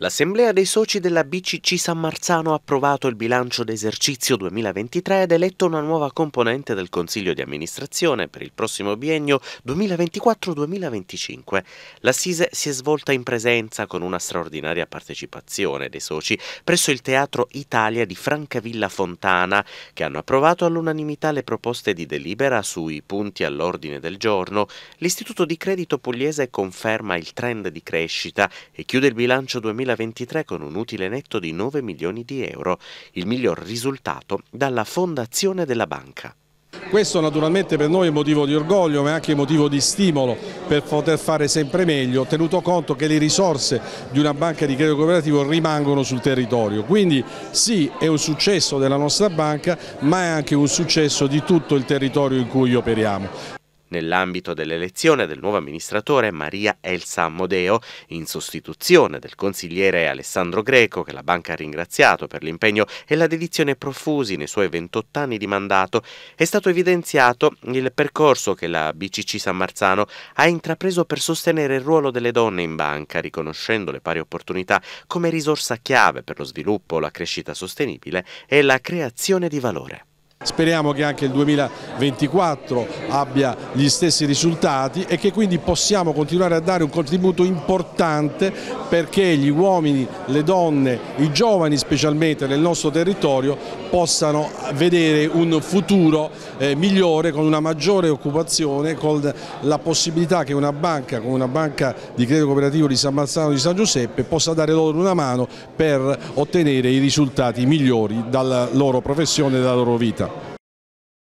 L'Assemblea dei soci della BCC San Marzano ha approvato il bilancio d'esercizio 2023 ed eletto una nuova componente del Consiglio di amministrazione per il prossimo biennio 2024-2025. L'assise si è svolta in presenza con una straordinaria partecipazione dei soci presso il Teatro Italia di Francavilla Fontana, che hanno approvato all'unanimità le proposte di delibera sui punti all'ordine del giorno. L'Istituto di Credito Pugliese conferma il trend di crescita e chiude il bilancio 2023 2023 con un utile netto di 9 milioni di euro, il miglior risultato dalla fondazione della banca. Questo naturalmente per noi è motivo di orgoglio ma è anche motivo di stimolo per poter fare sempre meglio tenuto conto che le risorse di una banca di credito cooperativo rimangono sul territorio. Quindi sì è un successo della nostra banca ma è anche un successo di tutto il territorio in cui operiamo. Nell'ambito dell'elezione del nuovo amministratore Maria Elsa Amodeo, in sostituzione del consigliere Alessandro Greco, che la banca ha ringraziato per l'impegno e la dedizione profusi nei suoi 28 anni di mandato, è stato evidenziato il percorso che la BCC San Marzano ha intrapreso per sostenere il ruolo delle donne in banca, riconoscendo le pari opportunità come risorsa chiave per lo sviluppo, la crescita sostenibile e la creazione di valore. Speriamo che anche il 2024 abbia gli stessi risultati e che quindi possiamo continuare a dare un contributo importante perché gli uomini, le donne, i giovani specialmente nel nostro territorio possano vedere un futuro eh, migliore con una maggiore occupazione, con la possibilità che una banca, come una banca di credito cooperativo di San Marzano di San Giuseppe, possa dare loro una mano per ottenere i risultati migliori dalla loro professione e dalla loro vita.